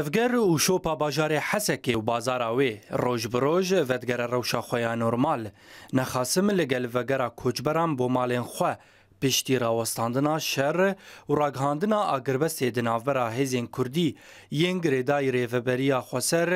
Tevger û şopa bajarê Hesekê û bazara wê roj bi roj vedgere rewşa xwe ya normal nexasim li gel vegera koçberan bo malên xwe piştî rawestandina şer û raghandina agirbestê di navbera hêzên Kurdî yên girêdayî rêveberiya Xweser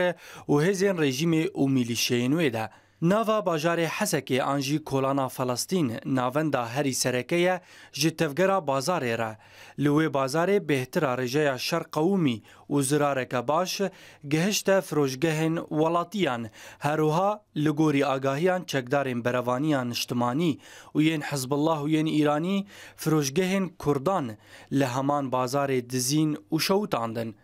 û hêzên rejimê û milîşeyên wê de ناوا باجارê Hesekê an jî kolana Felestîn navenda herî sereke ye ji tevgera bazarê re. Li wê bazarê bêhtira rêjeya şer qewmî û zirareke baş gihişte firojgehên welatiyan herûha li gorî agahiyan çekdarên berevaniyan niştimanî û yên Hizbullah û yên Îranî firojgehên Kurdan li heman bazarê dizîn û şewtandin.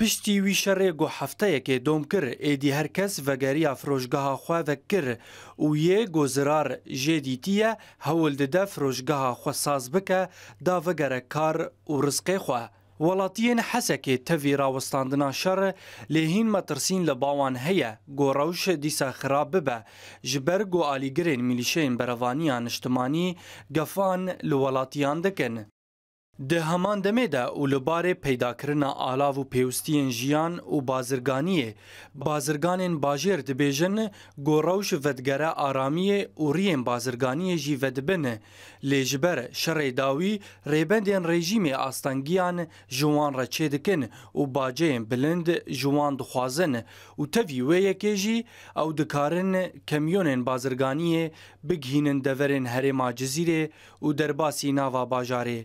پشتی وی شەڕێ گو هەفتەیەکێ دۆم کرد ئێدی هەرکەس ڤەگەری فرۆژگەها خواوە کرد و یێ گۆزرار ژێدیتیە هەول ددە فرۆژگەها خۆ ساز بکە داڤەگەرە کار و ڕزقێ خوا. وڵاتیان حەسەکێ تەوی ڕوەستاندنا شەڕ لێهین مەترسین لە باوان هەیە گۆڕەوش دیسا خراپ ببە ji ber گۆ ئالیگرێن میلیشەین بەرەوانیان نیشتمانی گەفان li وڵاتیان دەکەن. د همان دمه ده اولبار پیدا کرنا آلاو پیوستین جیان او بازرگانی بازرگانین باجر د بیژن ګوروش ودګره آرامی او ریم بازرگانی جی ودبن لجبر شری داوی ریبندین رژیم استانګیان جوان را چیدکن او باجین بلند جوان دخوازن او توی وی کیجی او د کارن کمیونین بازرگانی بګهینن دورن هرما جزیره او درباسی ناوا باجاره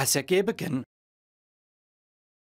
hasse